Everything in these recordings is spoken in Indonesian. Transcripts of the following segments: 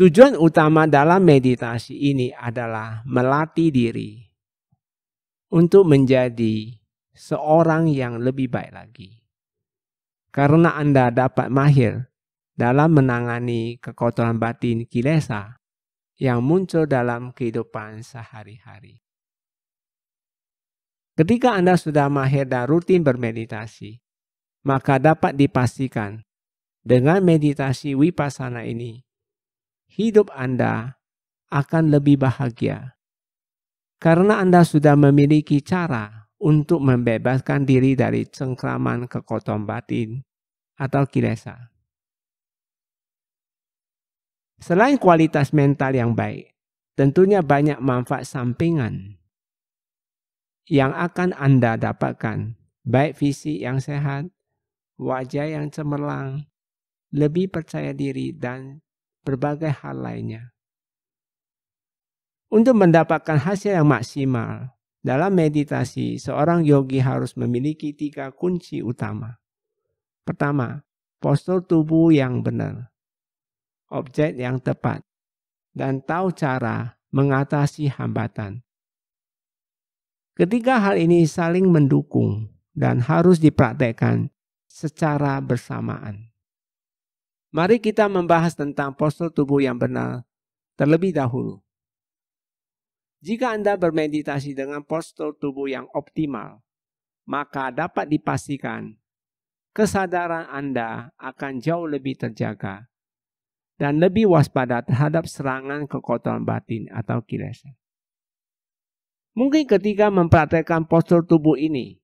Tujuan utama dalam meditasi ini adalah melatih diri untuk menjadi seorang yang lebih baik lagi. Karena Anda dapat mahir dalam menangani kekotoran batin kilesa yang muncul dalam kehidupan sehari-hari. Ketika Anda sudah mahir dan rutin bermeditasi, maka dapat dipastikan dengan meditasi wipasana ini, hidup Anda akan lebih bahagia karena Anda sudah memiliki cara untuk membebaskan diri dari cengkraman kekotong batin atau kilesa. Selain kualitas mental yang baik, tentunya banyak manfaat sampingan yang akan Anda dapatkan, baik fisik yang sehat, wajah yang cemerlang, lebih percaya diri, dan berbagai hal lainnya. Untuk mendapatkan hasil yang maksimal dalam meditasi, seorang yogi harus memiliki tiga kunci utama. Pertama, postur tubuh yang benar, objek yang tepat, dan tahu cara mengatasi hambatan. Ketiga hal ini saling mendukung dan harus dipraktekkan secara bersamaan. Mari kita membahas tentang postur tubuh yang benar terlebih dahulu. Jika Anda bermeditasi dengan postur tubuh yang optimal, maka dapat dipastikan kesadaran Anda akan jauh lebih terjaga dan lebih waspada terhadap serangan kekotoran batin atau kilesa. Mungkin ketika mempraktekkan postur tubuh ini,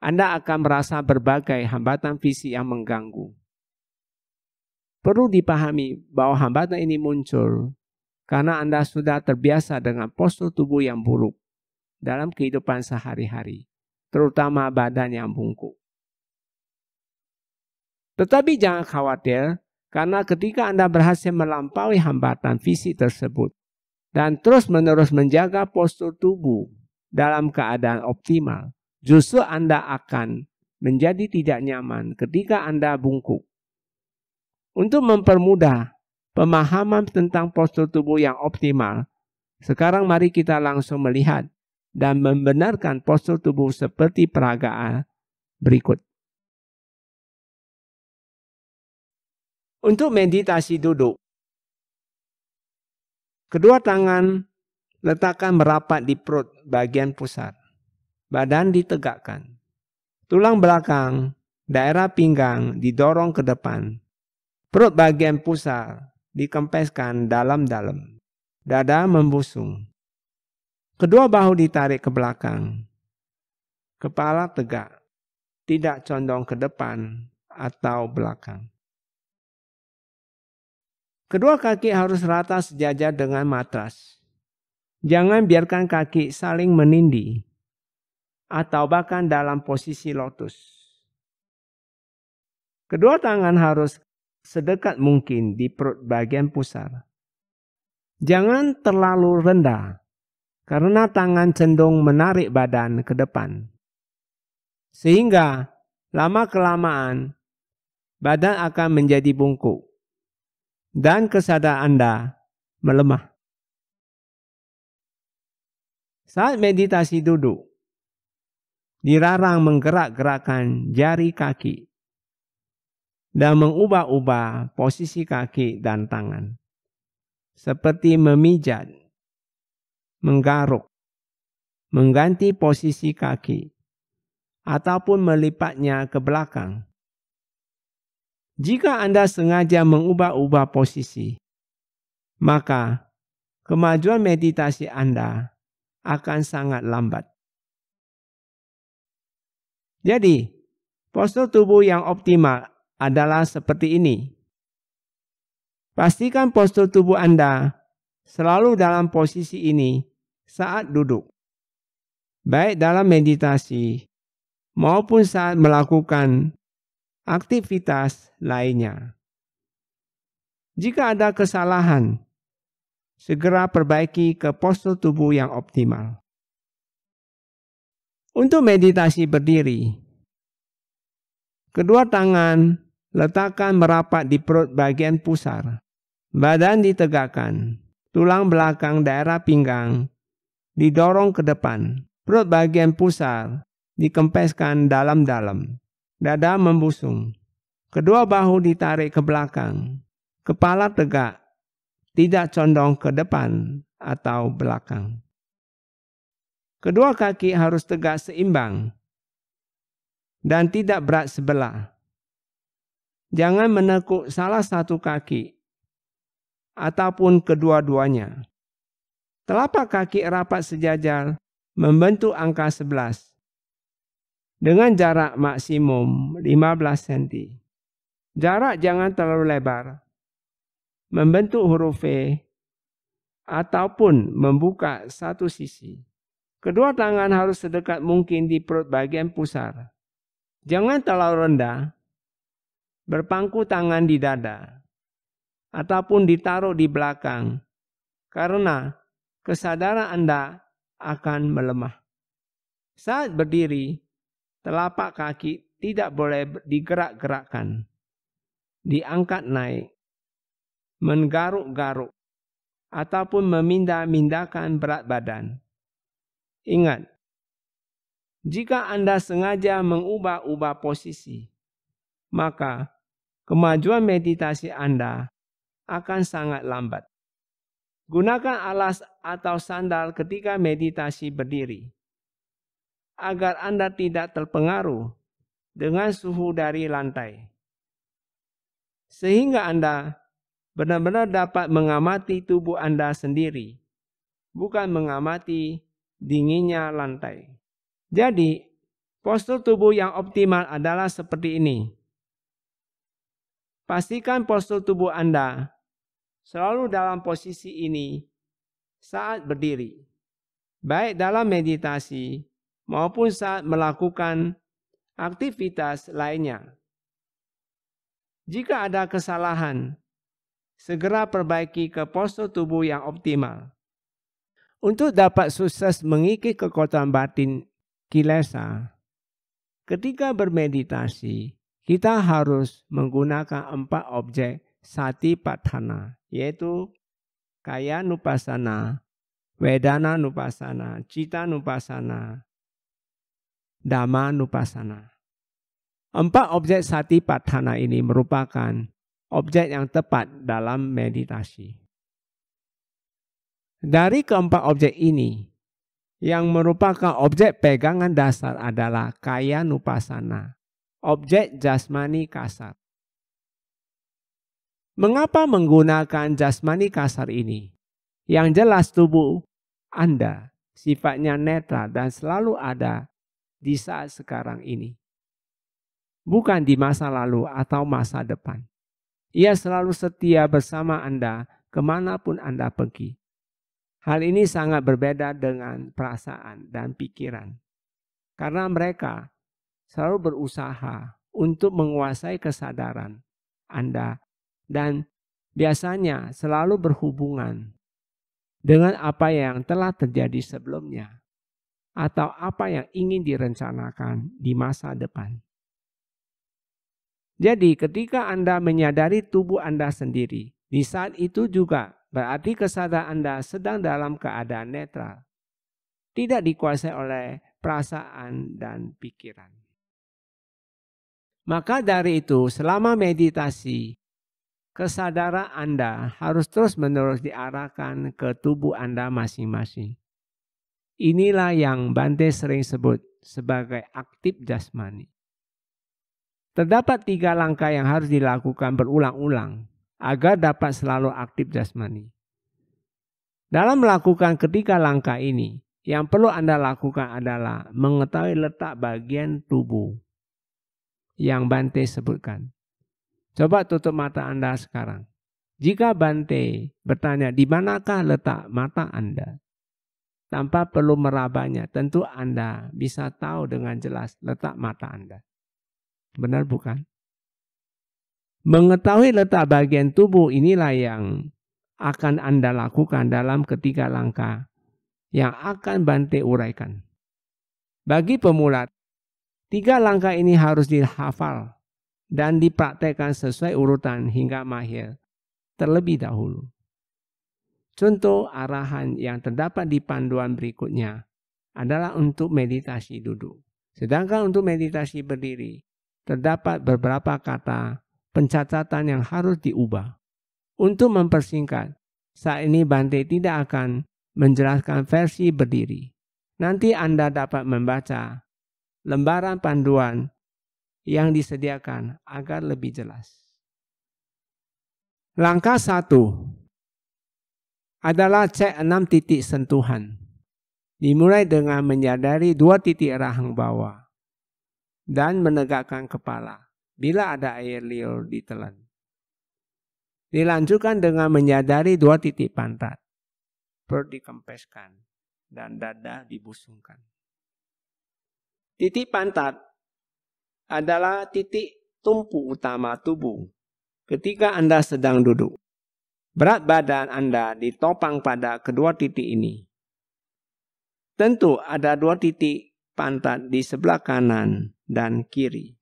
Anda akan merasa berbagai hambatan fisik yang mengganggu Perlu dipahami bahwa hambatan ini muncul karena Anda sudah terbiasa dengan postur tubuh yang buruk dalam kehidupan sehari-hari, terutama badan yang bungkuk. Tetapi jangan khawatir, karena ketika Anda berhasil melampaui hambatan fisik tersebut dan terus-menerus menjaga postur tubuh dalam keadaan optimal, justru Anda akan menjadi tidak nyaman ketika Anda bungkuk untuk mempermudah pemahaman tentang postur tubuh yang optimal, sekarang mari kita langsung melihat dan membenarkan postur tubuh seperti peragaan berikut. Untuk meditasi duduk, kedua tangan letakkan merapat di perut bagian pusat. Badan ditegakkan. Tulang belakang, daerah pinggang didorong ke depan Perut bagian pusar dikempeskan dalam-dalam. Dada membusung. Kedua bahu ditarik ke belakang. Kepala tegak, tidak condong ke depan atau belakang. Kedua kaki harus rata sejajar dengan matras. Jangan biarkan kaki saling menindi atau bahkan dalam posisi lotus. Kedua tangan harus sedekat mungkin di perut bagian pusar. Jangan terlalu rendah, karena tangan cenderung menarik badan ke depan. Sehingga lama-kelamaan badan akan menjadi bungkuk dan kesadaran Anda melemah. Saat meditasi duduk, dilarang menggerak gerakan jari kaki dan mengubah-ubah posisi kaki dan tangan. Seperti memijat, menggaruk, mengganti posisi kaki, ataupun melipatnya ke belakang. Jika Anda sengaja mengubah-ubah posisi, maka kemajuan meditasi Anda akan sangat lambat. Jadi, postur tubuh yang optimal adalah seperti ini. Pastikan postur tubuh Anda selalu dalam posisi ini saat duduk, baik dalam meditasi maupun saat melakukan aktivitas lainnya. Jika ada kesalahan, segera perbaiki ke postur tubuh yang optimal. Untuk meditasi berdiri, kedua tangan Letakkan merapat di perut bagian pusar. Badan ditegakkan. Tulang belakang daerah pinggang didorong ke depan. Perut bagian pusar dikempeskan dalam-dalam. Dada membusung. Kedua bahu ditarik ke belakang. Kepala tegak. Tidak condong ke depan atau belakang. Kedua kaki harus tegak seimbang dan tidak berat sebelah. Jangan menekuk salah satu kaki ataupun kedua-duanya. Telapak kaki rapat sejajar membentuk angka 11 dengan jarak maksimum 15 cm. Jarak jangan terlalu lebar. Membentuk huruf V ataupun membuka satu sisi. Kedua tangan harus sedekat mungkin di perut bagian pusar. Jangan terlalu rendah berpangku tangan di dada, ataupun ditaruh di belakang, karena kesadaran Anda akan melemah. Saat berdiri, telapak kaki tidak boleh digerak-gerakkan, diangkat naik, menggaruk-garuk, ataupun memindah-mindahkan berat badan. Ingat, jika Anda sengaja mengubah-ubah posisi, maka kemajuan meditasi Anda akan sangat lambat. Gunakan alas atau sandal ketika meditasi berdiri, agar Anda tidak terpengaruh dengan suhu dari lantai, sehingga Anda benar-benar dapat mengamati tubuh Anda sendiri, bukan mengamati dinginnya lantai. Jadi, postur tubuh yang optimal adalah seperti ini. Pastikan postur tubuh Anda selalu dalam posisi ini saat berdiri, baik dalam meditasi maupun saat melakukan aktivitas lainnya. Jika ada kesalahan, segera perbaiki ke postur tubuh yang optimal. Untuk dapat sukses mengikis kekuatan batin kilesa, ketika bermeditasi, kita harus menggunakan empat objek sati patana, yaitu kaya nupasana, vedana nupasana, cita nupasana, dhamma nupasana. Empat objek sati patana ini merupakan objek yang tepat dalam meditasi. Dari keempat objek ini, yang merupakan objek pegangan dasar adalah kaya nupasana objek jasmani kasar. Mengapa menggunakan jasmani kasar ini? Yang jelas tubuh Anda sifatnya netral dan selalu ada di saat sekarang ini. Bukan di masa lalu atau masa depan. Ia selalu setia bersama Anda kemanapun Anda pergi. Hal ini sangat berbeda dengan perasaan dan pikiran. Karena mereka selalu berusaha untuk menguasai kesadaran Anda dan biasanya selalu berhubungan dengan apa yang telah terjadi sebelumnya atau apa yang ingin direncanakan di masa depan. Jadi ketika Anda menyadari tubuh Anda sendiri, di saat itu juga berarti kesadaran Anda sedang dalam keadaan netral. Tidak dikuasai oleh perasaan dan pikiran. Maka dari itu, selama meditasi, kesadaran Anda harus terus-menerus diarahkan ke tubuh Anda masing-masing. Inilah yang Bante sering sebut sebagai aktif jasmani. Terdapat tiga langkah yang harus dilakukan berulang-ulang agar dapat selalu aktif jasmani. Dalam melakukan ketiga langkah ini, yang perlu Anda lakukan adalah mengetahui letak bagian tubuh yang Bante sebutkan. Coba tutup mata Anda sekarang. Jika Bante bertanya, di manakah letak mata Anda? Tanpa perlu merabanya, tentu Anda bisa tahu dengan jelas letak mata Anda. Benar bukan? Mengetahui letak bagian tubuh inilah yang akan Anda lakukan dalam ketiga langkah yang akan Bante uraikan. Bagi pemula, Tiga langkah ini harus dihafal dan dipraktekkan sesuai urutan hingga mahir terlebih dahulu. Contoh arahan yang terdapat di panduan berikutnya adalah untuk meditasi duduk. Sedangkan untuk meditasi berdiri, terdapat beberapa kata pencatatan yang harus diubah. Untuk mempersingkat, saat ini Bante tidak akan menjelaskan versi berdiri. Nanti Anda dapat membaca lembaran panduan yang disediakan agar lebih jelas. Langkah satu adalah cek enam titik sentuhan. Dimulai dengan menyadari dua titik rahang bawah dan menegakkan kepala bila ada air liur ditelan. Dilanjutkan dengan menyadari dua titik pantat. Perut dikempeskan dan dada dibusungkan. Titik pantat adalah titik tumpu utama tubuh ketika Anda sedang duduk. Berat badan Anda ditopang pada kedua titik ini. Tentu ada dua titik pantat di sebelah kanan dan kiri.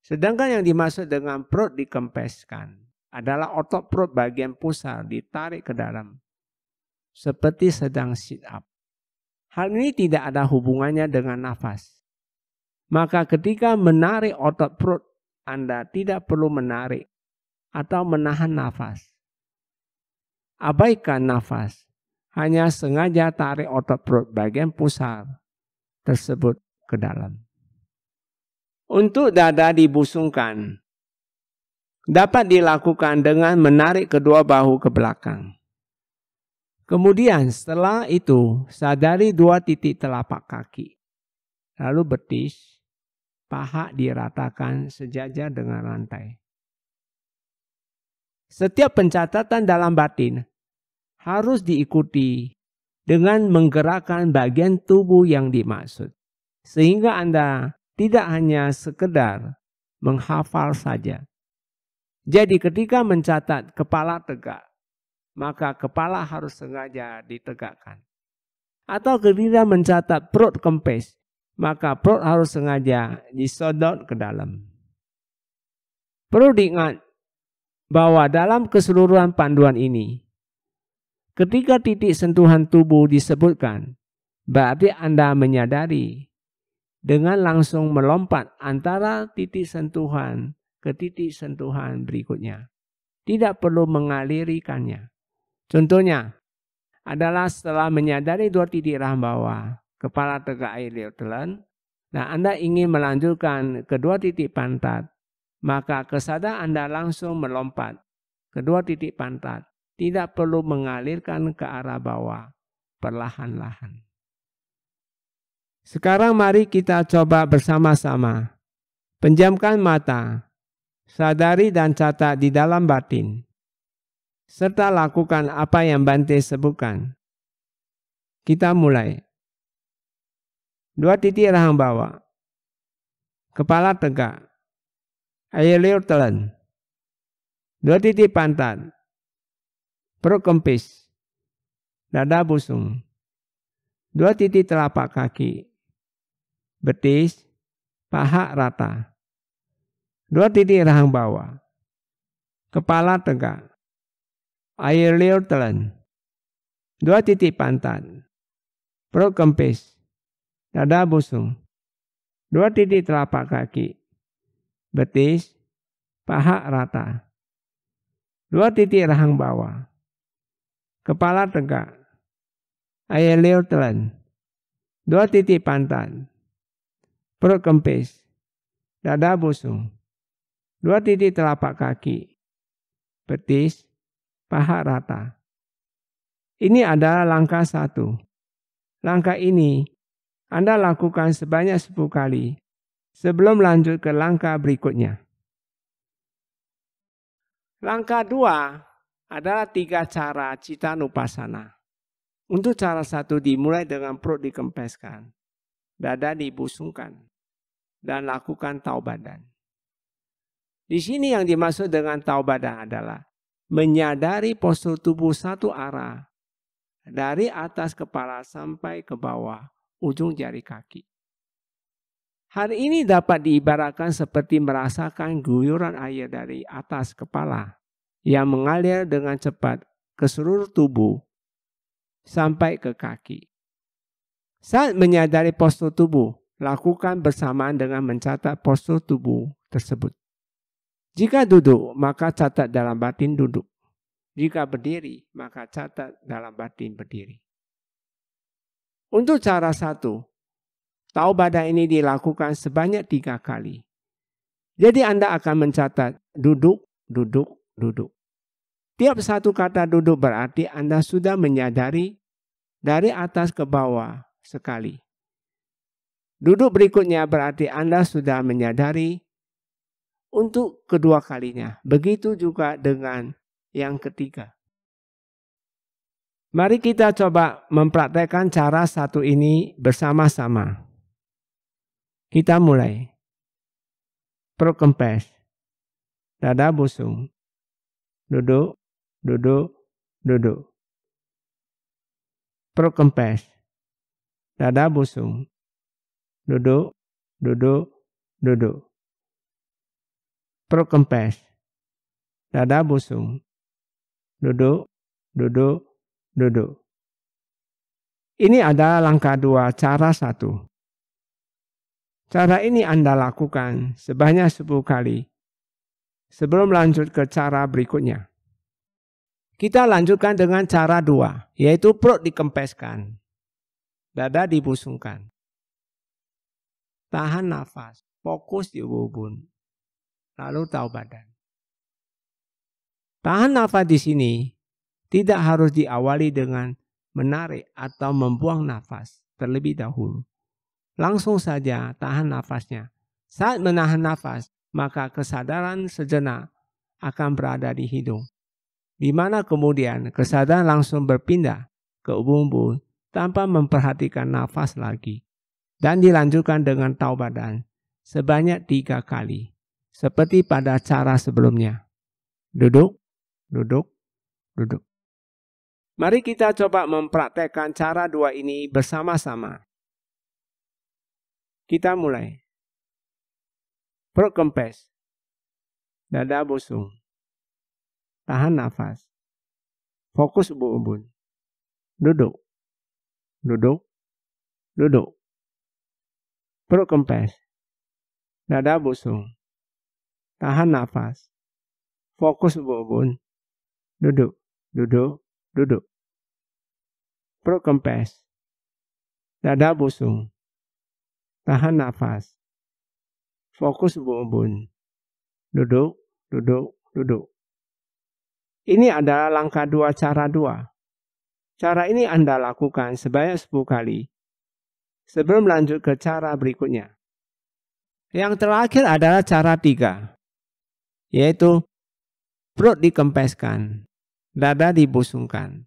Sedangkan yang dimaksud dengan perut dikempeskan adalah otot perut bagian pusar ditarik ke dalam seperti sedang sit up. Hal ini tidak ada hubungannya dengan nafas. Maka ketika menarik otot perut, Anda tidak perlu menarik atau menahan nafas. Abaikan nafas. Hanya sengaja tarik otot perut bagian pusar tersebut ke dalam. Untuk dada dibusungkan, dapat dilakukan dengan menarik kedua bahu ke belakang. Kemudian setelah itu sadari dua titik telapak kaki. Lalu betis, paha diratakan sejajar dengan lantai. Setiap pencatatan dalam batin harus diikuti dengan menggerakkan bagian tubuh yang dimaksud. Sehingga Anda tidak hanya sekedar menghafal saja. Jadi ketika mencatat kepala tegak, maka kepala harus sengaja ditegakkan. Atau ketika mencatat perut kempes, maka perut harus sengaja disodot ke dalam. Perlu diingat bahwa dalam keseluruhan panduan ini, ketika titik sentuhan tubuh disebutkan, berarti Anda menyadari dengan langsung melompat antara titik sentuhan ke titik sentuhan berikutnya. Tidak perlu mengalirikannya. Contohnya adalah setelah menyadari dua titik rahang bawah, kepala tegak air telan, dan nah, Anda ingin melanjutkan kedua titik pantat, maka kesadaran Anda langsung melompat. Kedua titik pantat tidak perlu mengalirkan ke arah bawah, perlahan-lahan. Sekarang mari kita coba bersama-sama. Penjamkan mata, sadari dan catat di dalam batin serta lakukan apa yang Bante sebutkan. Kita mulai. Dua titik rahang bawah. Kepala tegak. Air telan. Dua titik pantat. Perut kempis. Dada busung. Dua titik telapak kaki. Betis. Paha rata. Dua titik rahang bawah. Kepala tegak air liur telan. Dua titik pantat. Perut kempis. Dada busung. Dua titik telapak kaki. Betis. Paha rata. Dua titik rahang bawah. Kepala tegak. Air liur telan. Dua titik pantat. Perut kempis. Dada busung. Dua titik telapak kaki. Betis paha rata. Ini adalah langkah satu. Langkah ini Anda lakukan sebanyak 10 kali sebelum lanjut ke langkah berikutnya. Langkah dua adalah tiga cara cita nupasana. Untuk cara satu dimulai dengan perut dikempeskan, dada dibusungkan, dan lakukan taubadan. Di sini yang dimaksud dengan taubadan adalah menyadari postur tubuh satu arah dari atas kepala sampai ke bawah ujung jari kaki. Hari ini dapat diibaratkan seperti merasakan guyuran air dari atas kepala yang mengalir dengan cepat ke seluruh tubuh sampai ke kaki. Saat menyadari postur tubuh, lakukan bersamaan dengan mencatat postur tubuh tersebut. Jika duduk, maka catat dalam batin duduk. Jika berdiri, maka catat dalam batin berdiri. Untuk cara satu, taubada ini dilakukan sebanyak tiga kali. Jadi Anda akan mencatat duduk, duduk, duduk. Tiap satu kata duduk berarti Anda sudah menyadari dari atas ke bawah sekali. Duduk berikutnya berarti Anda sudah menyadari untuk kedua kalinya. Begitu juga dengan yang ketiga. Mari kita coba mempraktekkan cara satu ini bersama-sama. Kita mulai. Perut kempes. Dada busung. Duduk, duduk, duduk. Perut kempes. Dada busung. Duduk, duduk, duduk. Perut kempes. Dada busung. Duduk, duduk, duduk. Ini ada langkah dua, cara satu. Cara ini Anda lakukan sebanyak 10 kali sebelum lanjut ke cara berikutnya. Kita lanjutkan dengan cara dua, yaitu perut dikempeskan, dada dibusungkan. Tahan nafas, fokus di ubun lalu tahu badan. Tahan nafas di sini tidak harus diawali dengan menarik atau membuang nafas terlebih dahulu. Langsung saja tahan nafasnya. Saat menahan nafas, maka kesadaran sejenak akan berada di hidung. Di mana kemudian kesadaran langsung berpindah ke ubun-ubun tanpa memperhatikan nafas lagi. Dan dilanjutkan dengan badan sebanyak tiga kali seperti pada cara sebelumnya. Duduk, duduk, duduk. Mari kita coba mempraktekkan cara dua ini bersama-sama. Kita mulai. Perut kempes. Dada busung. Tahan nafas. Fokus ubun-ubun. Duduk. Duduk. Duduk. Perut kempes. Dada busung. Tahan nafas. Fokus Bu Duduk, duduk, duduk. Perut kempes. Dada busung. Tahan nafas. Fokus Bu Duduk, duduk, duduk. Ini adalah langkah dua cara dua. Cara ini Anda lakukan sebanyak 10 kali sebelum lanjut ke cara berikutnya. Yang terakhir adalah cara tiga yaitu perut dikempeskan, dada dibusungkan,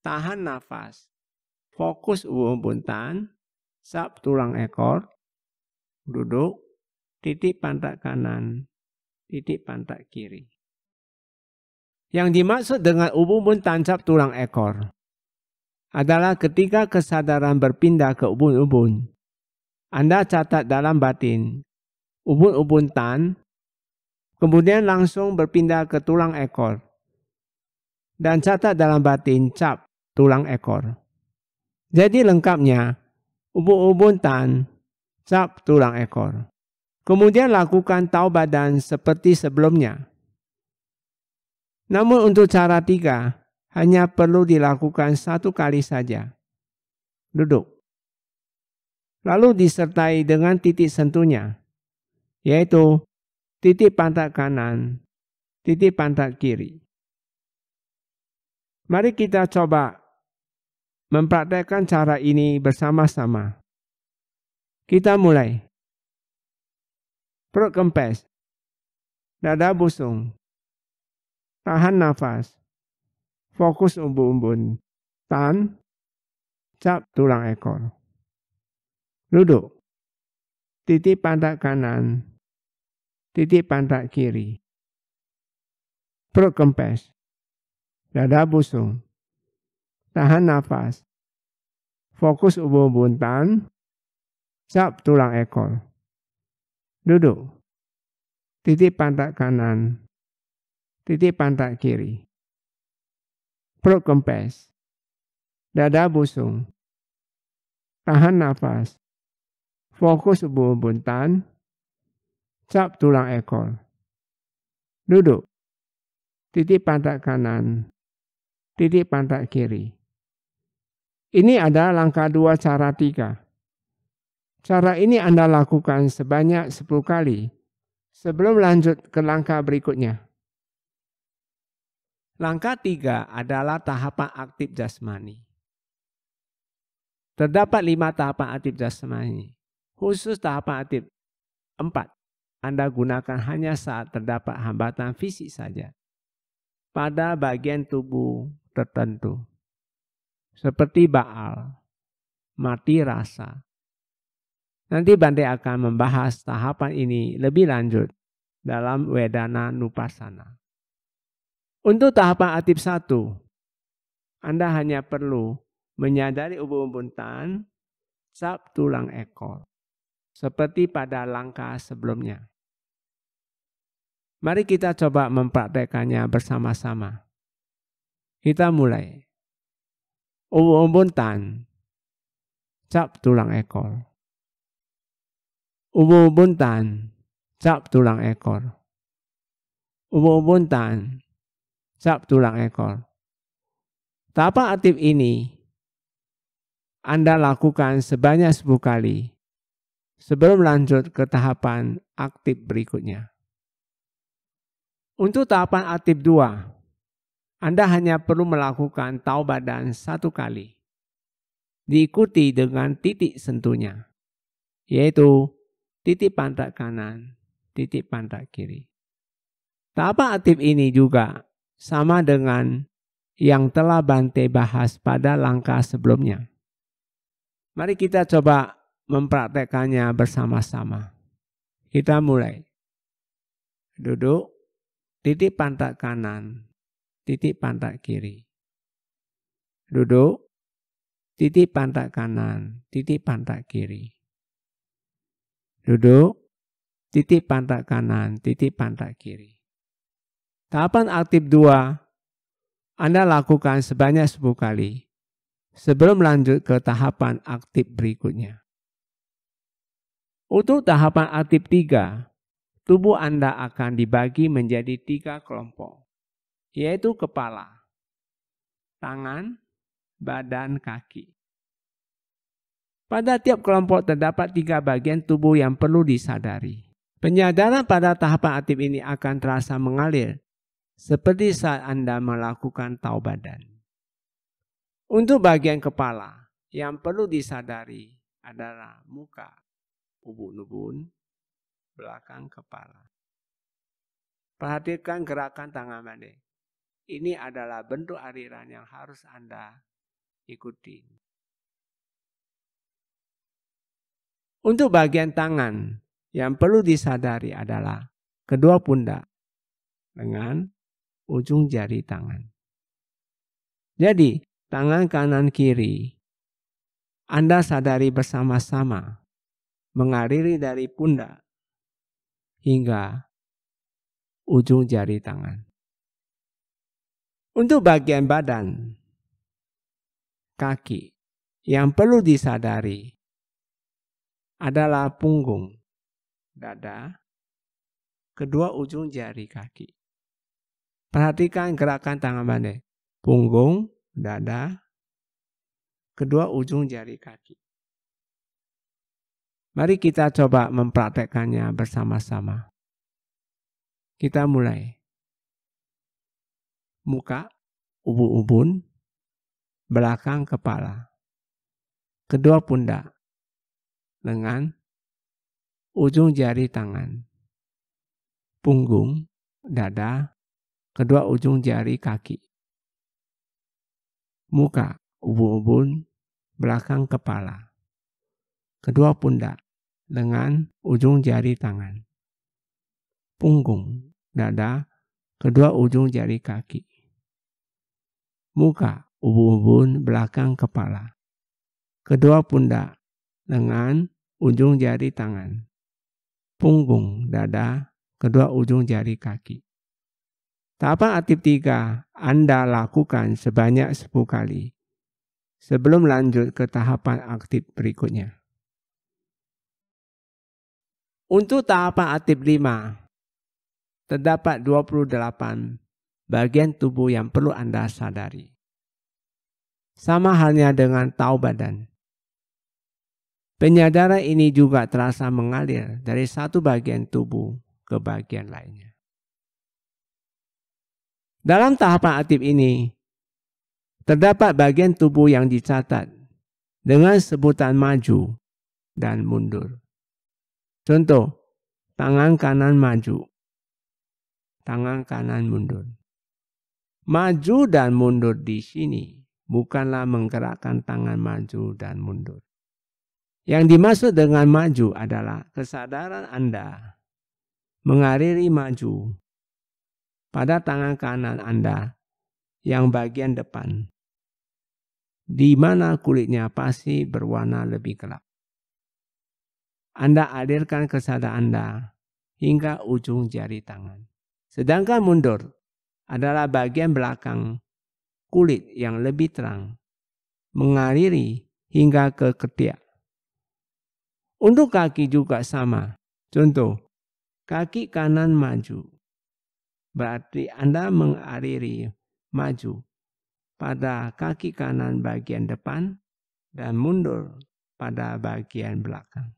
tahan nafas, fokus ubun-ubun buntan, sap tulang ekor, duduk, titik pantat kanan, titik pantat kiri. Yang dimaksud dengan ubun buntan sap tulang ekor adalah ketika kesadaran berpindah ke ubun-ubun. Anda catat dalam batin, ubun-ubun tan Kemudian langsung berpindah ke tulang ekor. Dan catat dalam batin cap tulang ekor. Jadi lengkapnya, ubun tan, cap tulang ekor. Kemudian lakukan tau badan seperti sebelumnya. Namun untuk cara tiga, hanya perlu dilakukan satu kali saja. Duduk. Lalu disertai dengan titik sentuhnya, yaitu titik pantat kanan, titik pantat kiri. Mari kita coba mempraktekkan cara ini bersama-sama. Kita mulai. Perut kempes. Dada busung. Tahan nafas. Fokus umbun-umbun. Tahan. Cap tulang ekor. Duduk. Titik pantat kanan titik pantat kiri. Perut kempes. Dada busung. Tahan nafas. Fokus ubun buntan. Sap tulang ekor. Duduk. Titik pantat kanan. Titik pantat kiri. Perut kempes. Dada busung. Tahan nafas. Fokus ubun buntan cap tulang ekor. Duduk. Titik pantat kanan. Titik pantat kiri. Ini ada langkah dua cara tiga. Cara ini Anda lakukan sebanyak 10 kali sebelum lanjut ke langkah berikutnya. Langkah tiga adalah tahapan aktif jasmani. Terdapat lima tahapan aktif jasmani, khusus tahapan aktif empat. Anda gunakan hanya saat terdapat hambatan fisik saja pada bagian tubuh tertentu. Seperti Baal, mati rasa. Nanti Bante akan membahas tahapan ini lebih lanjut dalam Wedana Nupasana. Untuk tahapan atip satu, Anda hanya perlu menyadari ubun ubun tan, cap tulang ekor. Seperti pada langkah sebelumnya. Mari kita coba mempraktekannya bersama-sama. Kita mulai. Ubuntan, cap tulang ekor. Ubuntan, cap tulang ekor. Ubuntan, cap tulang ekor. Tapa aktif ini Anda lakukan sebanyak 10 kali sebelum lanjut ke tahapan aktif berikutnya. Untuk tahapan aktif 2, Anda hanya perlu melakukan taubat dan satu kali. Diikuti dengan titik sentuhnya, yaitu titik pantat kanan, titik pantat kiri. Tahapan aktif ini juga sama dengan yang telah Bante bahas pada langkah sebelumnya. Mari kita coba mempraktekannya bersama-sama. Kita mulai. Duduk titik pantat kanan, titik pantat kiri. Duduk, titik pantat kanan, titik pantat kiri. Duduk, titik pantat kanan, titik pantat kiri. Tahapan aktif dua, Anda lakukan sebanyak 10 kali sebelum lanjut ke tahapan aktif berikutnya. Untuk tahapan aktif tiga tubuh Anda akan dibagi menjadi tiga kelompok, yaitu kepala, tangan, badan, kaki. Pada tiap kelompok terdapat tiga bagian tubuh yang perlu disadari. Penyadaran pada tahapan aktif ini akan terasa mengalir, seperti saat Anda melakukan tau badan. Untuk bagian kepala, yang perlu disadari adalah muka, ubun-ubun, belakang kepala. Perhatikan gerakan tangan Anda. Ini adalah bentuk aliran yang harus Anda ikuti. Untuk bagian tangan, yang perlu disadari adalah kedua pundak dengan ujung jari tangan. Jadi, tangan kanan kiri Anda sadari bersama-sama mengaliri dari pundak hingga ujung jari tangan. Untuk bagian badan, kaki, yang perlu disadari adalah punggung, dada, kedua ujung jari kaki. Perhatikan gerakan tangan pandai. Punggung, dada, kedua ujung jari kaki. Mari kita coba mempraktekkannya bersama-sama. Kita mulai. Muka, ubun-ubun, belakang kepala, kedua pundak, lengan, ujung jari tangan, punggung, dada, kedua ujung jari kaki, muka, ubun-ubun, belakang kepala, kedua pundak, dengan ujung jari tangan, punggung, dada, kedua ujung jari kaki, muka, ubun-ubun belakang kepala, kedua pundak dengan ujung jari tangan, punggung, dada, kedua ujung jari kaki. Tahapan aktif tiga Anda lakukan sebanyak 10 kali sebelum lanjut ke tahapan aktif berikutnya. Untuk tahapan aktif 5, terdapat 28 bagian tubuh yang perlu Anda sadari. Sama halnya dengan tahu badan. Penyadaran ini juga terasa mengalir dari satu bagian tubuh ke bagian lainnya. Dalam tahapan aktif ini, terdapat bagian tubuh yang dicatat dengan sebutan maju dan mundur. Contoh, tangan kanan maju, tangan kanan mundur. Maju dan mundur di sini bukanlah menggerakkan tangan maju dan mundur. Yang dimaksud dengan maju adalah kesadaran Anda mengariri maju pada tangan kanan Anda yang bagian depan, di mana kulitnya pasti berwarna lebih gelap. Anda alirkan ke Anda hingga ujung jari tangan. Sedangkan mundur adalah bagian belakang kulit yang lebih terang, mengaliri hingga ke ketiak. Untuk kaki juga sama. Contoh, kaki kanan maju. Berarti Anda mengaliri maju pada kaki kanan bagian depan dan mundur pada bagian belakang.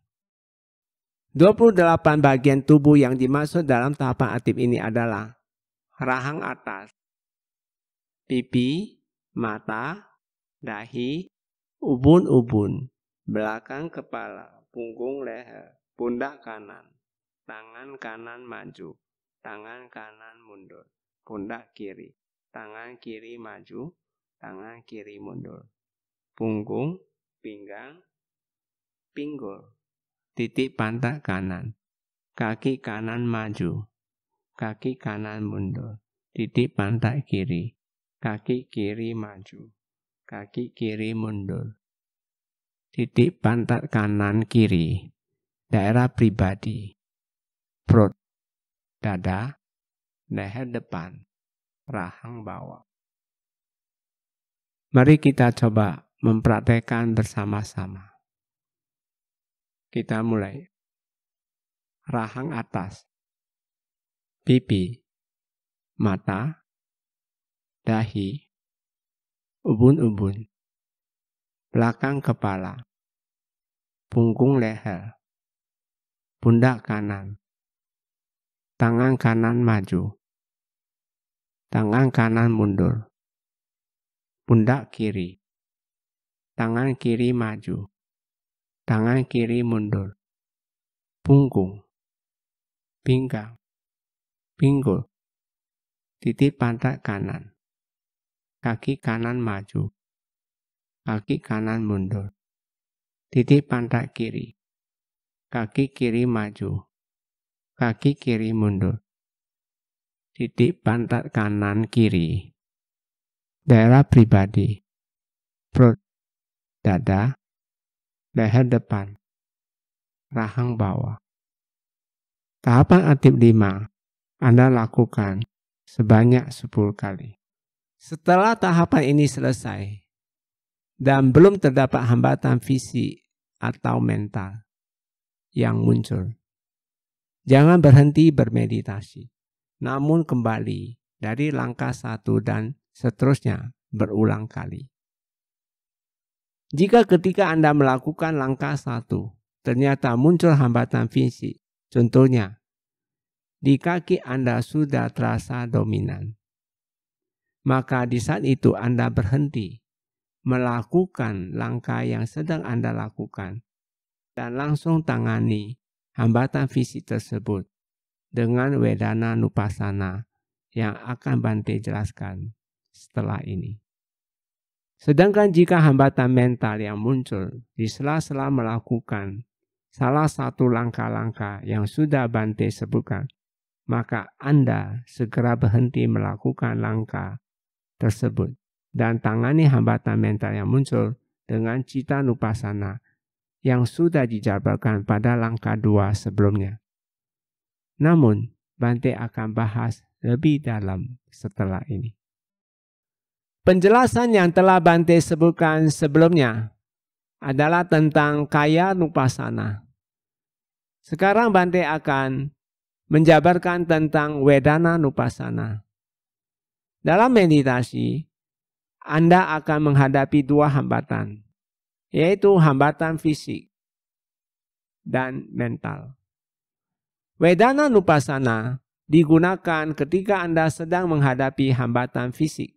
28 bagian tubuh yang dimaksud dalam tahapan aktif ini adalah rahang atas, pipi, mata, dahi, ubun-ubun, belakang kepala, punggung leher, pundak kanan, tangan kanan maju, tangan kanan mundur, pundak kiri, tangan kiri maju, tangan kiri mundur, punggung, pinggang, pinggul, titik pantat kanan, kaki kanan maju, kaki kanan mundur, titik pantat kiri, kaki kiri maju, kaki kiri mundur, titik pantat kanan kiri, daerah pribadi, perut, dada, leher depan, rahang bawah. Mari kita coba mempraktekkan bersama-sama. Kita mulai. Rahang atas. Pipi. Mata. Dahi. Ubun-ubun. Belakang kepala. punggung leher. Pundak kanan. Tangan kanan maju. Tangan kanan mundur pundak kiri, tangan kiri maju, tangan kiri mundur, punggung, pinggang, pinggul, titik pantat kanan, kaki kanan maju, kaki kanan mundur, titik pantat kiri, kaki kiri maju, kaki kiri mundur, titik pantat kanan kiri, daerah pribadi, perut, dada, leher depan, rahang bawah. Tahapan aktif 5 Anda lakukan sebanyak 10 kali. Setelah tahapan ini selesai dan belum terdapat hambatan fisik atau mental yang muncul, jangan berhenti bermeditasi. Namun kembali dari langkah satu dan seterusnya berulang kali. Jika ketika Anda melakukan langkah satu, ternyata muncul hambatan fisik, contohnya di kaki Anda sudah terasa dominan, maka di saat itu Anda berhenti melakukan langkah yang sedang Anda lakukan dan langsung tangani hambatan fisik tersebut dengan wedana nupasana yang akan Bante jelaskan setelah ini. Sedangkan jika hambatan mental yang muncul di sela-sela melakukan salah satu langkah-langkah yang sudah Bante sebutkan, maka Anda segera berhenti melakukan langkah tersebut dan tangani hambatan mental yang muncul dengan cita nupasana yang sudah dijabarkan pada langkah dua sebelumnya. Namun, Bante akan bahas lebih dalam setelah ini. Penjelasan yang telah Bante sebutkan sebelumnya adalah tentang kaya nupasana. Sekarang Bante akan menjabarkan tentang wedana nupasana. Dalam meditasi, Anda akan menghadapi dua hambatan, yaitu hambatan fisik dan mental. Wedana nupasana digunakan ketika Anda sedang menghadapi hambatan fisik.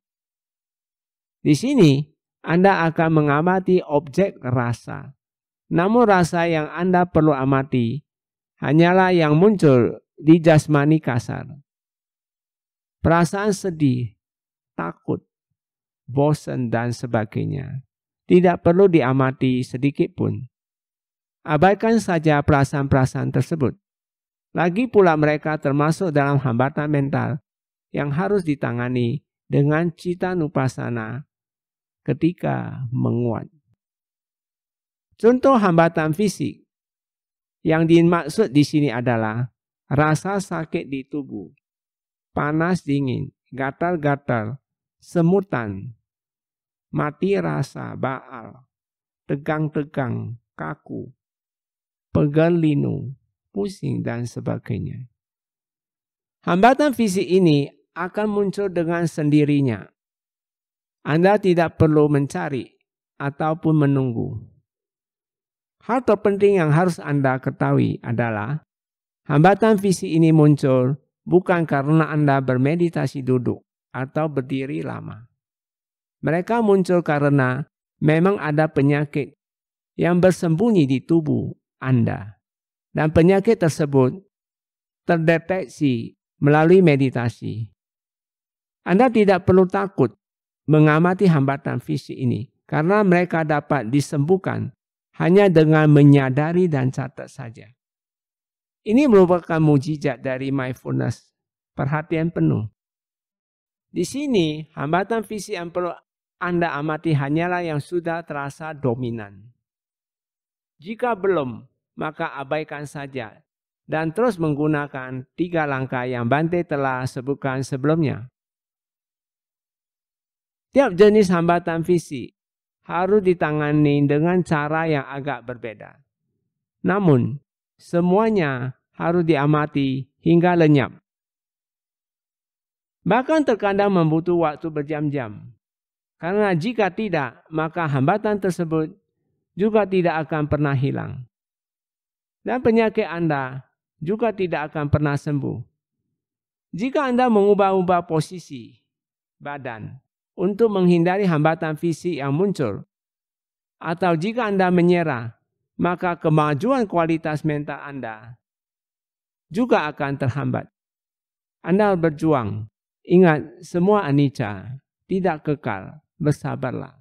Di sini Anda akan mengamati objek rasa. Namun rasa yang Anda perlu amati hanyalah yang muncul di jasmani kasar. Perasaan sedih, takut, bosan, dan sebagainya. Tidak perlu diamati sedikit pun. Abaikan saja perasaan-perasaan tersebut. Lagi pula mereka termasuk dalam hambatan mental yang harus ditangani dengan cita nupasana ketika menguat. Contoh hambatan fisik yang dimaksud di sini adalah rasa sakit di tubuh, panas dingin, gatal-gatal, semutan, mati rasa, baal, tegang-tegang, kaku, pegal linu, pusing, dan sebagainya. Hambatan fisik ini akan muncul dengan sendirinya. Anda tidak perlu mencari ataupun menunggu. Hal terpenting yang harus Anda ketahui adalah hambatan visi ini muncul bukan karena Anda bermeditasi duduk atau berdiri lama. Mereka muncul karena memang ada penyakit yang bersembunyi di tubuh Anda. Dan penyakit tersebut terdeteksi melalui meditasi. Anda tidak perlu takut mengamati hambatan fisik ini karena mereka dapat disembuhkan hanya dengan menyadari dan catat saja. Ini merupakan mujizat dari mindfulness, perhatian penuh. Di sini, hambatan fisik yang perlu Anda amati hanyalah yang sudah terasa dominan. Jika belum, maka abaikan saja dan terus menggunakan tiga langkah yang Bante telah sebutkan sebelumnya. Tiap jenis hambatan fisik harus ditangani dengan cara yang agak berbeda. Namun, semuanya harus diamati hingga lenyap. Bahkan terkadang membutuh waktu berjam-jam. Karena jika tidak, maka hambatan tersebut juga tidak akan pernah hilang. Dan penyakit Anda juga tidak akan pernah sembuh. Jika Anda mengubah-ubah posisi badan untuk menghindari hambatan fisik yang muncul. Atau jika Anda menyerah, maka kemajuan kualitas mental Anda juga akan terhambat. Anda berjuang. Ingat, semua anicca tidak kekal. Bersabarlah.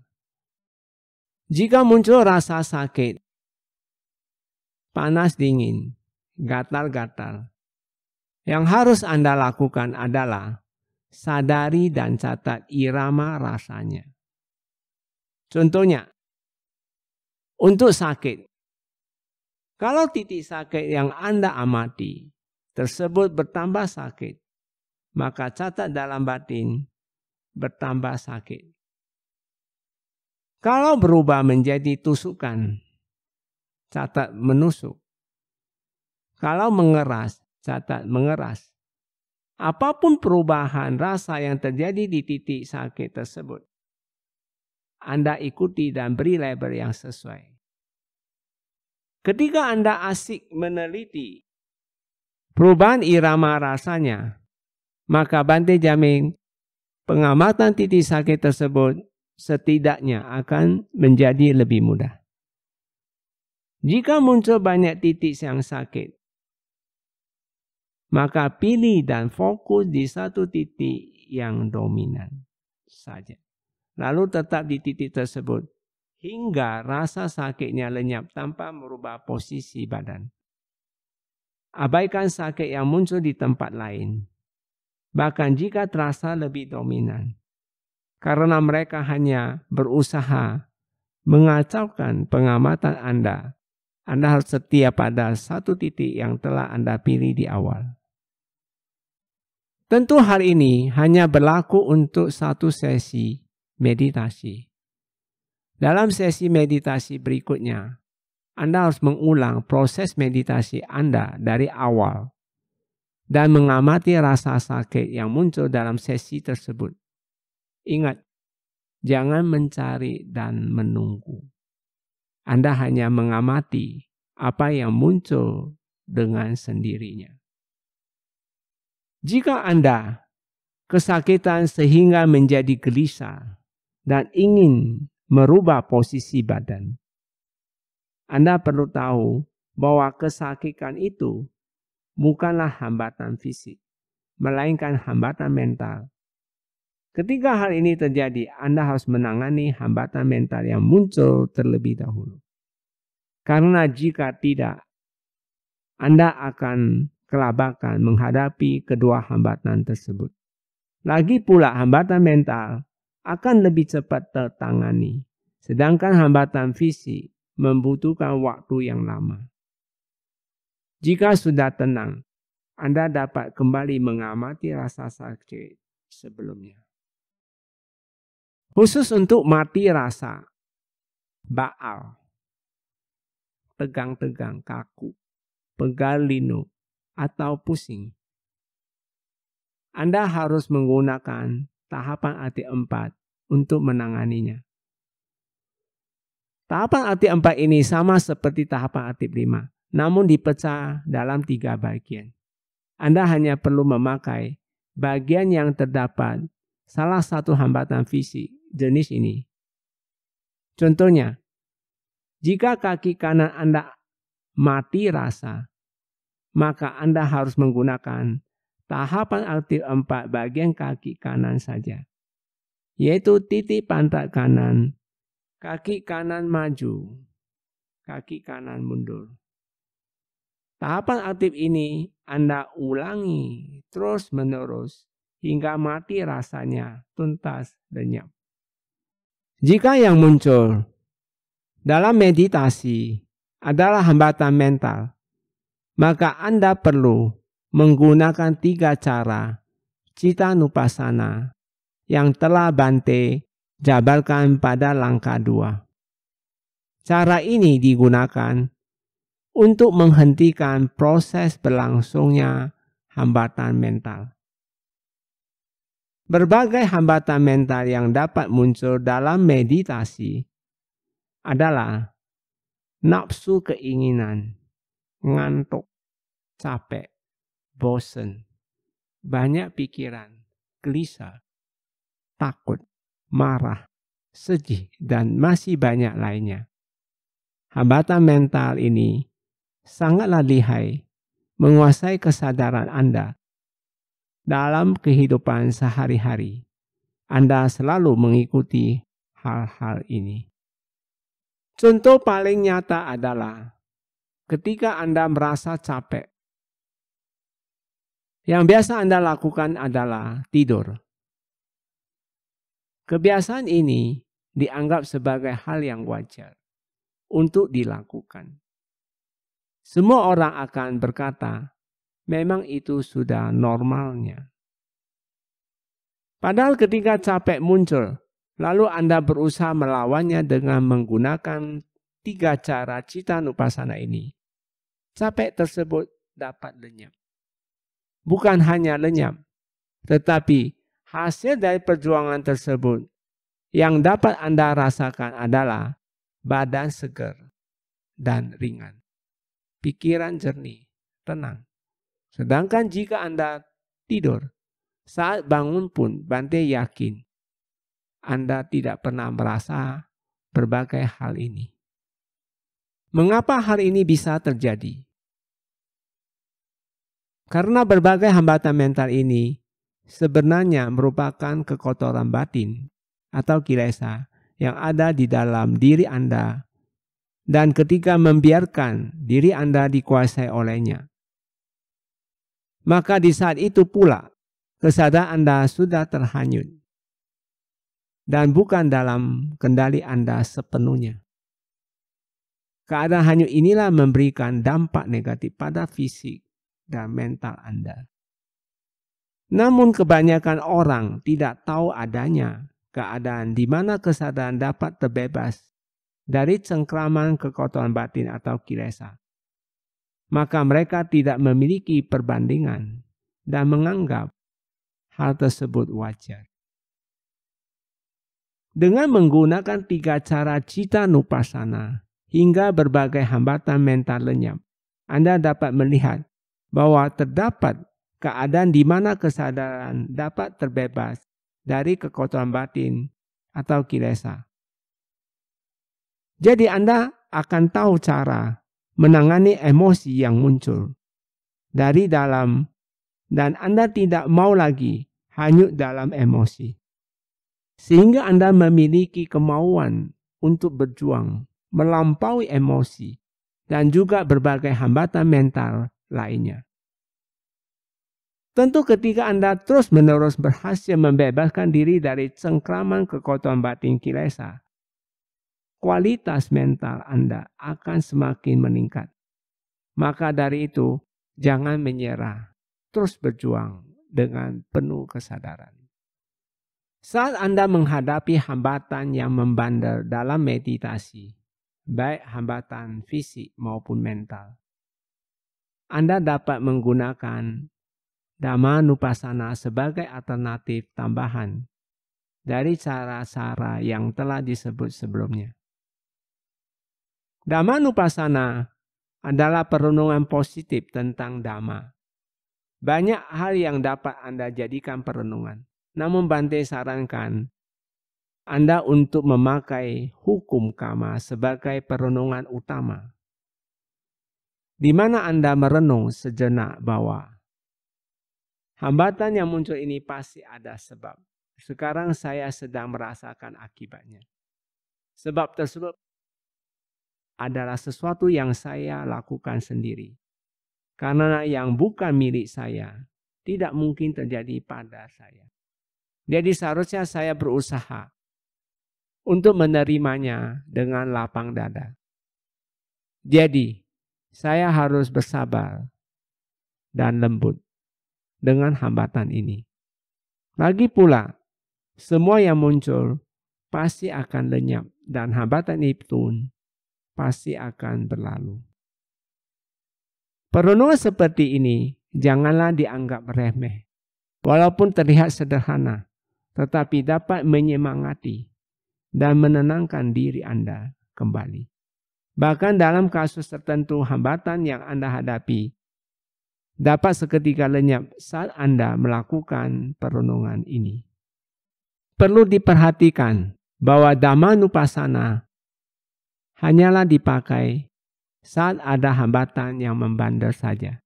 Jika muncul rasa sakit, panas dingin, gatal-gatal, yang harus Anda lakukan adalah sadari dan catat irama rasanya. Contohnya, untuk sakit. Kalau titik sakit yang Anda amati tersebut bertambah sakit, maka catat dalam batin bertambah sakit. Kalau berubah menjadi tusukan, catat menusuk. Kalau mengeras, catat mengeras apapun perubahan rasa yang terjadi di titik sakit tersebut. Anda ikuti dan beri label yang sesuai. Ketika Anda asik meneliti perubahan irama rasanya, maka Bante jamin pengamatan titik sakit tersebut setidaknya akan menjadi lebih mudah. Jika muncul banyak titik yang sakit, maka pilih dan fokus di satu titik yang dominan saja. Lalu tetap di titik tersebut hingga rasa sakitnya lenyap tanpa merubah posisi badan. Abaikan sakit yang muncul di tempat lain. Bahkan jika terasa lebih dominan. Karena mereka hanya berusaha mengacaukan pengamatan Anda anda harus setia pada satu titik yang telah Anda pilih di awal. Tentu hal ini hanya berlaku untuk satu sesi meditasi. Dalam sesi meditasi berikutnya, Anda harus mengulang proses meditasi Anda dari awal dan mengamati rasa sakit yang muncul dalam sesi tersebut. Ingat, jangan mencari dan menunggu. Anda hanya mengamati apa yang muncul dengan sendirinya. Jika Anda kesakitan sehingga menjadi gelisah dan ingin merubah posisi badan, Anda perlu tahu bahwa kesakitan itu bukanlah hambatan fisik, melainkan hambatan mental Ketika hal ini terjadi, Anda harus menangani hambatan mental yang muncul terlebih dahulu. Karena jika tidak, Anda akan kelabakan menghadapi kedua hambatan tersebut. Lagi pula hambatan mental akan lebih cepat tertangani, sedangkan hambatan fisik membutuhkan waktu yang lama. Jika sudah tenang, Anda dapat kembali mengamati rasa sakit sebelumnya. Khusus untuk mati rasa. Baal. Tegang-tegang, kaku. pegal lino, Atau pusing. Anda harus menggunakan tahapan ati empat untuk menanganinya. Tahapan ati empat ini sama seperti tahapan ati 5 namun dipecah dalam tiga bagian. Anda hanya perlu memakai bagian yang terdapat salah satu hambatan fisik jenis ini. Contohnya, jika kaki kanan Anda mati rasa, maka Anda harus menggunakan tahapan aktif empat bagian kaki kanan saja, yaitu titik pantat kanan, kaki kanan maju, kaki kanan mundur. Tahapan aktif ini Anda ulangi terus-menerus hingga mati rasanya tuntas dan lenyap. Jika yang muncul dalam meditasi adalah hambatan mental, maka Anda perlu menggunakan tiga cara cita nupasana yang telah Bante jabarkan pada langkah dua. Cara ini digunakan untuk menghentikan proses berlangsungnya hambatan mental. Berbagai hambatan mental yang dapat muncul dalam meditasi adalah nafsu keinginan, ngantuk, capek, bosen, banyak pikiran, gelisah, takut, marah, sedih, dan masih banyak lainnya. Hambatan mental ini sangatlah lihai menguasai kesadaran Anda dalam kehidupan sehari-hari. Anda selalu mengikuti hal-hal ini. Contoh paling nyata adalah ketika Anda merasa capek. Yang biasa Anda lakukan adalah tidur. Kebiasaan ini dianggap sebagai hal yang wajar untuk dilakukan. Semua orang akan berkata, Memang itu sudah normalnya. Padahal ketika capek muncul, lalu Anda berusaha melawannya dengan menggunakan tiga cara cita nupasana ini. Capek tersebut dapat lenyap. Bukan hanya lenyap, tetapi hasil dari perjuangan tersebut yang dapat Anda rasakan adalah badan segar dan ringan, pikiran jernih, tenang. Sedangkan jika Anda tidur, saat bangun pun Bante yakin Anda tidak pernah merasa berbagai hal ini. Mengapa hal ini bisa terjadi? Karena berbagai hambatan mental ini sebenarnya merupakan kekotoran batin atau kilesa yang ada di dalam diri Anda dan ketika membiarkan diri Anda dikuasai olehnya, maka di saat itu pula kesadaran Anda sudah terhanyut dan bukan dalam kendali Anda sepenuhnya. Keadaan hanyut inilah memberikan dampak negatif pada fisik dan mental Anda. Namun kebanyakan orang tidak tahu adanya keadaan di mana kesadaran dapat terbebas dari cengkraman kekotoran batin atau kilesa maka mereka tidak memiliki perbandingan dan menganggap hal tersebut wajar. Dengan menggunakan tiga cara cita nupasana hingga berbagai hambatan mental lenyap, Anda dapat melihat bahwa terdapat keadaan di mana kesadaran dapat terbebas dari kekotoran batin atau kilesa. Jadi Anda akan tahu cara menangani emosi yang muncul dari dalam dan Anda tidak mau lagi hanyut dalam emosi. Sehingga Anda memiliki kemauan untuk berjuang, melampaui emosi, dan juga berbagai hambatan mental lainnya. Tentu ketika Anda terus-menerus berhasil membebaskan diri dari cengkraman kekotoran batin kilesa, kualitas mental Anda akan semakin meningkat. Maka dari itu, jangan menyerah, terus berjuang dengan penuh kesadaran. Saat Anda menghadapi hambatan yang membandel dalam meditasi, baik hambatan fisik maupun mental, Anda dapat menggunakan Dhamma Nupasana sebagai alternatif tambahan dari cara-cara yang telah disebut sebelumnya nupasana adalah perenungan positif tentang dhamma. Banyak hal yang dapat Anda jadikan perenungan. Namun Bante sarankan Anda untuk memakai hukum kama sebagai perenungan utama. Di mana Anda merenung sejenak bahwa hambatan yang muncul ini pasti ada sebab. Sekarang saya sedang merasakan akibatnya. Sebab tersebut adalah sesuatu yang saya lakukan sendiri. Karena yang bukan milik saya tidak mungkin terjadi pada saya. Jadi seharusnya saya berusaha untuk menerimanya dengan lapang dada. Jadi, saya harus bersabar dan lembut dengan hambatan ini. Lagi pula, semua yang muncul pasti akan lenyap dan hambatan itu pasti akan berlalu. Perenungan seperti ini janganlah dianggap remeh. Walaupun terlihat sederhana, tetapi dapat menyemangati dan menenangkan diri Anda kembali. Bahkan dalam kasus tertentu hambatan yang Anda hadapi dapat seketika lenyap saat Anda melakukan perenungan ini. Perlu diperhatikan bahwa Dhammanupasana hanyalah dipakai saat ada hambatan yang membandel saja.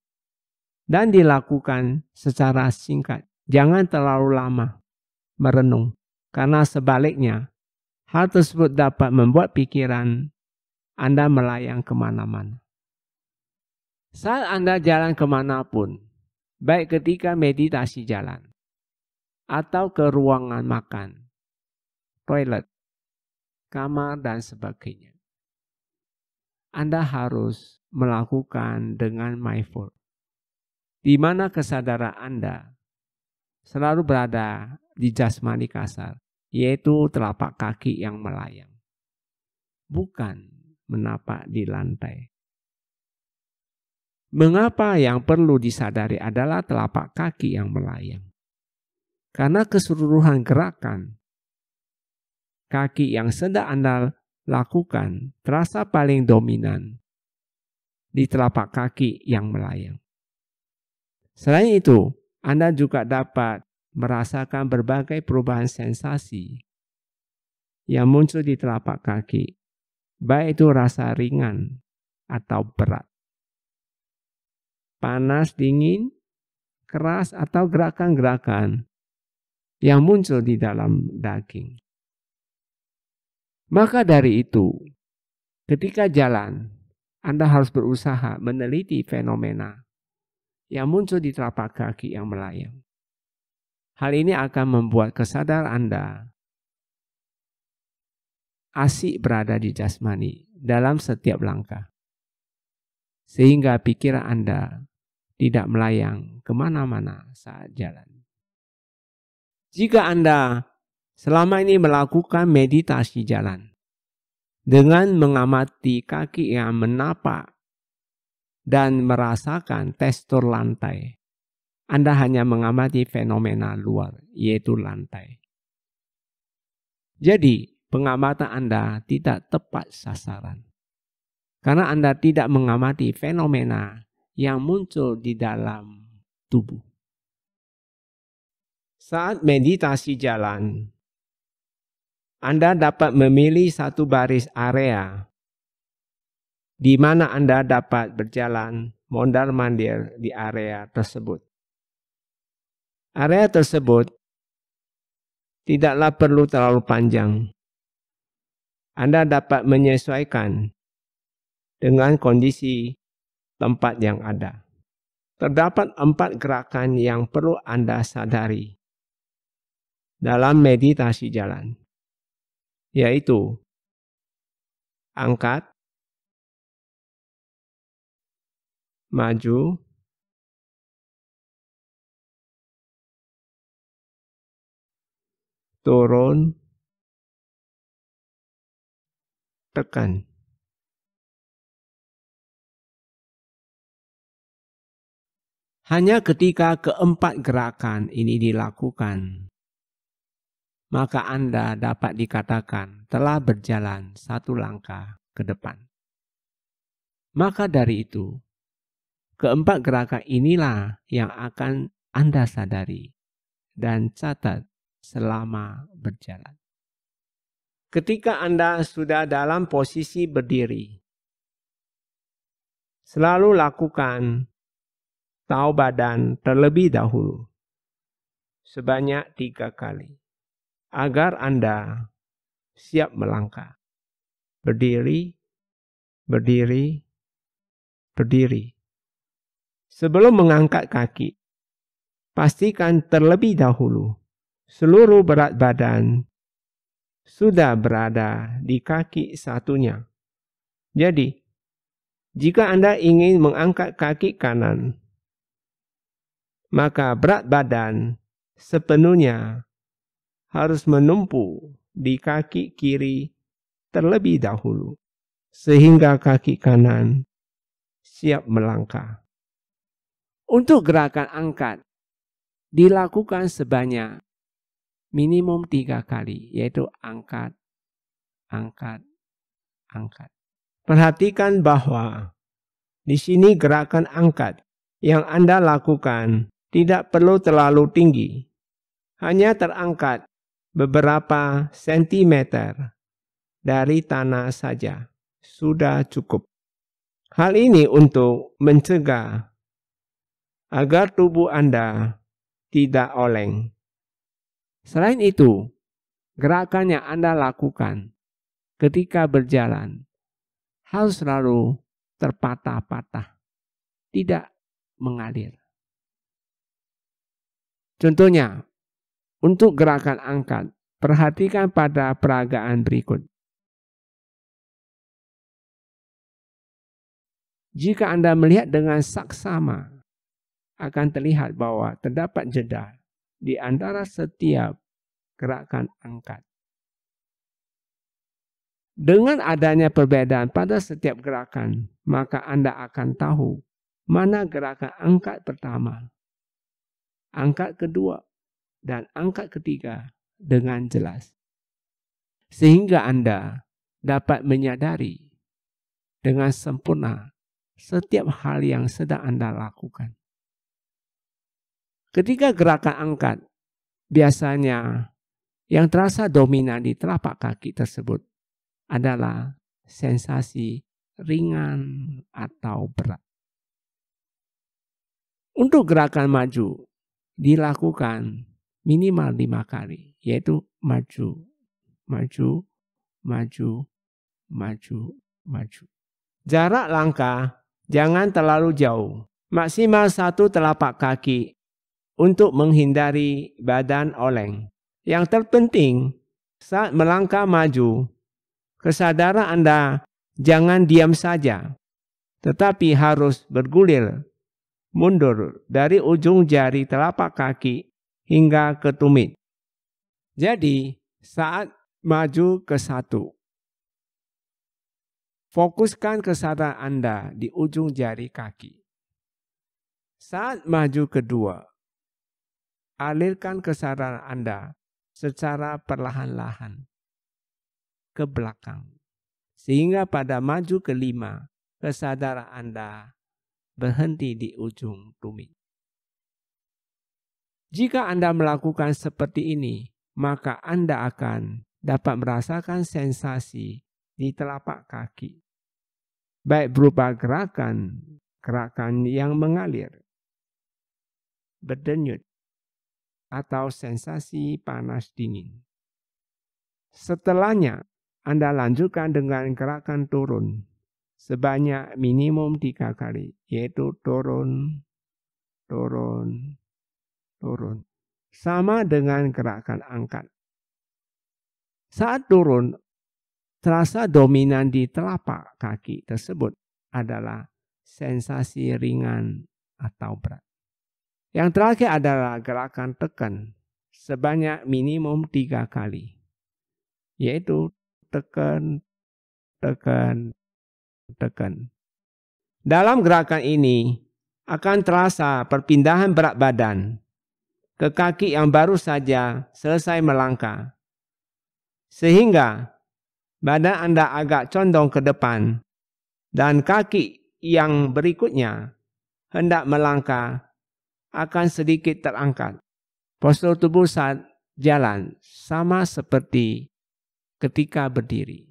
Dan dilakukan secara singkat. Jangan terlalu lama merenung. Karena sebaliknya, hal tersebut dapat membuat pikiran Anda melayang kemana-mana. Saat Anda jalan kemanapun, baik ketika meditasi jalan, atau ke ruangan makan, toilet, kamar, dan sebagainya. Anda harus melakukan dengan mindful. Di mana kesadaran Anda selalu berada di jasmani kasar, yaitu telapak kaki yang melayang. Bukan menapak di lantai. Mengapa yang perlu disadari adalah telapak kaki yang melayang? Karena keseluruhan gerakan kaki yang sedang Anda lakukan terasa paling dominan di telapak kaki yang melayang. Selain itu, Anda juga dapat merasakan berbagai perubahan sensasi yang muncul di telapak kaki, baik itu rasa ringan atau berat. Panas, dingin, keras, atau gerakan-gerakan yang muncul di dalam daging. Maka dari itu, ketika jalan, Anda harus berusaha meneliti fenomena yang muncul di telapak kaki yang melayang. Hal ini akan membuat kesadaran Anda asik berada di jasmani dalam setiap langkah. Sehingga pikiran Anda tidak melayang kemana-mana saat jalan. Jika Anda selama ini melakukan meditasi jalan dengan mengamati kaki yang menapak dan merasakan tekstur lantai. Anda hanya mengamati fenomena luar, yaitu lantai. Jadi, pengamatan Anda tidak tepat sasaran. Karena Anda tidak mengamati fenomena yang muncul di dalam tubuh. Saat meditasi jalan, anda dapat memilih satu baris area di mana Anda dapat berjalan mondar-mandir di area tersebut. Area tersebut tidaklah perlu terlalu panjang. Anda dapat menyesuaikan dengan kondisi tempat yang ada. Terdapat empat gerakan yang perlu Anda sadari dalam meditasi jalan yaitu angkat, maju, turun, tekan. Hanya ketika keempat gerakan ini dilakukan, maka Anda dapat dikatakan telah berjalan satu langkah ke depan. Maka dari itu, keempat gerakan inilah yang akan Anda sadari dan catat selama berjalan. Ketika Anda sudah dalam posisi berdiri, selalu lakukan tahu badan terlebih dahulu sebanyak tiga kali agar Anda siap melangkah. Berdiri, berdiri, berdiri. Sebelum mengangkat kaki, pastikan terlebih dahulu seluruh berat badan sudah berada di kaki satunya. Jadi, jika Anda ingin mengangkat kaki kanan, maka berat badan sepenuhnya harus menumpu di kaki kiri terlebih dahulu, sehingga kaki kanan siap melangkah. Untuk gerakan angkat, dilakukan sebanyak minimum tiga kali, yaitu angkat, angkat, angkat. Perhatikan bahwa di sini gerakan angkat yang Anda lakukan tidak perlu terlalu tinggi, hanya terangkat beberapa sentimeter dari tanah saja sudah cukup. Hal ini untuk mencegah agar tubuh Anda tidak oleng. Selain itu, gerakan yang Anda lakukan ketika berjalan harus selalu terpatah-patah, tidak mengalir. Contohnya, untuk gerakan angkat, perhatikan pada peragaan berikut. Jika Anda melihat dengan saksama, akan terlihat bahwa terdapat jeda di antara setiap gerakan angkat. Dengan adanya perbedaan pada setiap gerakan, maka Anda akan tahu mana gerakan angkat pertama, angkat kedua, dan angkat ketiga dengan jelas. Sehingga Anda dapat menyadari dengan sempurna setiap hal yang sedang Anda lakukan. Ketika gerakan angkat, biasanya yang terasa dominan di telapak kaki tersebut adalah sensasi ringan atau berat. Untuk gerakan maju, dilakukan minimal lima kali, yaitu maju, maju, maju, maju, maju. Jarak langkah jangan terlalu jauh, maksimal satu telapak kaki untuk menghindari badan oleng. Yang terpenting, saat melangkah maju, kesadaran Anda jangan diam saja, tetapi harus bergulir mundur dari ujung jari telapak kaki hingga ke tumit. Jadi, saat maju ke satu, fokuskan kesadaran Anda di ujung jari kaki. Saat maju kedua, alirkan kesadaran Anda secara perlahan-lahan ke belakang. Sehingga pada maju kelima, kesadaran Anda berhenti di ujung tumit. Jika Anda melakukan seperti ini, maka Anda akan dapat merasakan sensasi di telapak kaki, baik berupa gerakan, gerakan yang mengalir, berdenyut, atau sensasi panas dingin. Setelahnya, Anda lanjutkan dengan gerakan turun sebanyak minimum tiga kali, yaitu turun, turun, turun. Sama dengan gerakan angkat. Saat turun, terasa dominan di telapak kaki tersebut adalah sensasi ringan atau berat. Yang terakhir adalah gerakan tekan sebanyak minimum tiga kali. Yaitu tekan, tekan, tekan. Dalam gerakan ini akan terasa perpindahan berat badan ke kaki yang baru saja selesai melangkah. Sehingga badan Anda agak condong ke depan dan kaki yang berikutnya hendak melangkah akan sedikit terangkat. Postur tubuh saat jalan sama seperti ketika berdiri.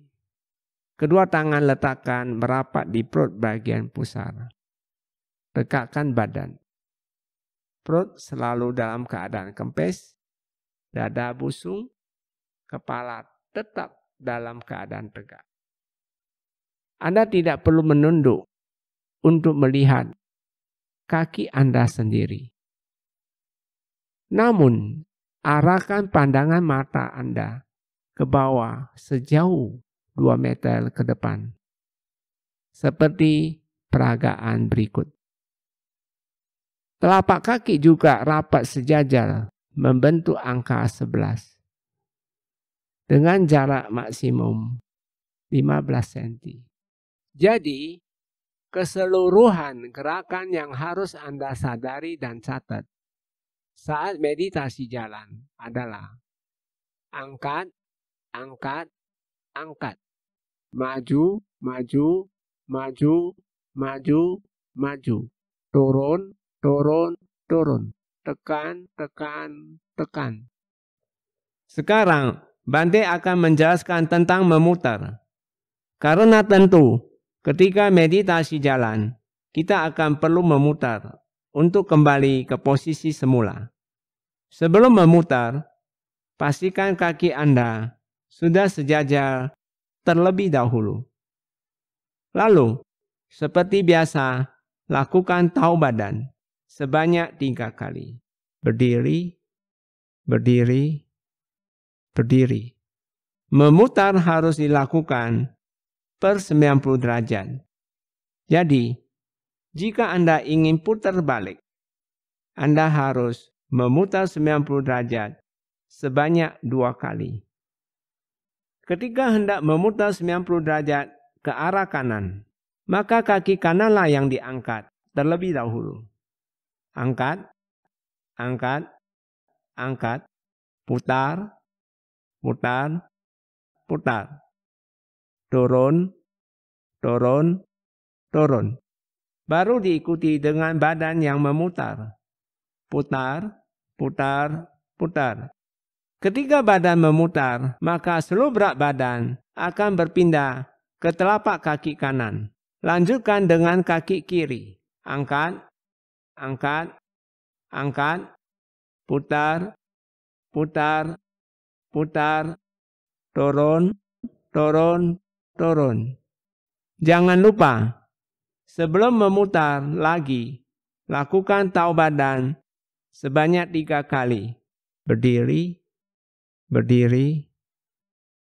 Kedua tangan letakkan merapat di perut bagian pusar. Rekatkan badan. Perut selalu dalam keadaan kempes, dada busung, kepala tetap dalam keadaan tegak. Anda tidak perlu menunduk untuk melihat kaki Anda sendiri. Namun, arahkan pandangan mata Anda ke bawah sejauh 2 meter ke depan. Seperti peragaan berikut. Telapak kaki juga rapat sejajar membentuk angka 11 dengan jarak maksimum 15 cm. Jadi, keseluruhan gerakan yang harus Anda sadari dan catat saat meditasi jalan adalah angkat, angkat, angkat. Maju, maju, maju, maju, maju. Turun, turun, turun, tekan, tekan, tekan. Sekarang, Bante akan menjelaskan tentang memutar. Karena tentu, ketika meditasi jalan, kita akan perlu memutar untuk kembali ke posisi semula. Sebelum memutar, pastikan kaki Anda sudah sejajar terlebih dahulu. Lalu, seperti biasa, lakukan tahu badan sebanyak tiga kali. Berdiri, berdiri, berdiri. Memutar harus dilakukan per 90 derajat. Jadi, jika Anda ingin putar balik, Anda harus memutar 90 derajat sebanyak dua kali. Ketika hendak memutar 90 derajat ke arah kanan, maka kaki kananlah yang diangkat terlebih dahulu angkat, angkat, angkat, putar, putar, putar. Turun, turun, turun. Baru diikuti dengan badan yang memutar. Putar, putar, putar. Ketika badan memutar, maka seluruh berat badan akan berpindah ke telapak kaki kanan. Lanjutkan dengan kaki kiri. Angkat, angkat, angkat, putar, putar, putar, turun, turun, turun. Jangan lupa, sebelum memutar lagi, lakukan tahu sebanyak tiga kali. Berdiri, berdiri,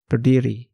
berdiri.